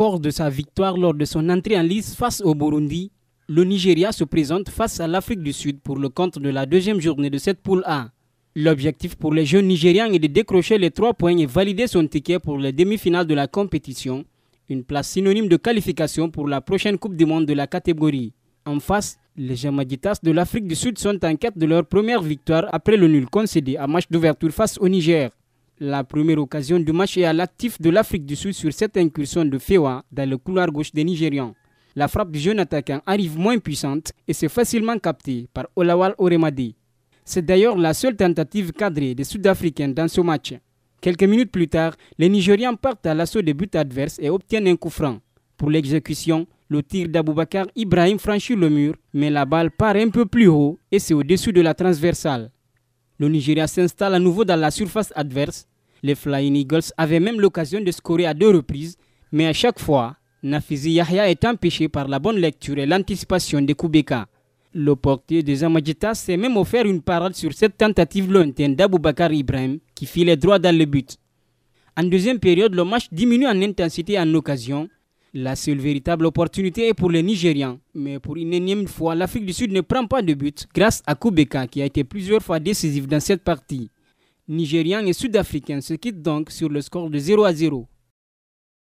force de sa victoire lors de son entrée en lice face au Burundi, le Nigeria se présente face à l'Afrique du Sud pour le compte de la deuxième journée de cette poule A. L'objectif pour les jeunes Nigérians est de décrocher les trois points et valider son ticket pour les demi-finales de la compétition, une place synonyme de qualification pour la prochaine Coupe du Monde de la catégorie. En face, les Jamaditas de l'Afrique du Sud sont en quête de leur première victoire après le nul concédé à match d'ouverture face au Niger la première occasion du match est à l'actif de l'Afrique du Sud sur cette incursion de Fewa dans le couloir gauche des Nigérians. La frappe du jeune attaquant arrive moins puissante et c'est facilement capté par Olawal Oremadi. C'est d'ailleurs la seule tentative cadrée des Sud-Africains dans ce match. Quelques minutes plus tard, les Nigérians partent à l'assaut des buts adverses et obtiennent un coup franc. Pour l'exécution, le tir d'Abubakar Ibrahim franchit le mur, mais la balle part un peu plus haut et c'est au-dessus de la transversale. Le Nigeria s'installe à nouveau dans la surface adverse les Flying Eagles avaient même l'occasion de scorer à deux reprises, mais à chaque fois, Nafizi Yahya est empêché par la bonne lecture et l'anticipation de Kubeka. Le portier des Zamajita s'est même offert une parade sur cette tentative lointaine d'Aboubakar Ibrahim qui les droit dans le but. En deuxième période, le match diminue en intensité et en occasion. La seule véritable opportunité est pour les Nigérians. Mais pour une énième fois, l'Afrique du Sud ne prend pas de but grâce à Koubeka qui a été plusieurs fois décisif dans cette partie nigériens et sud-africains se quittent donc sur le score de 0 à 0.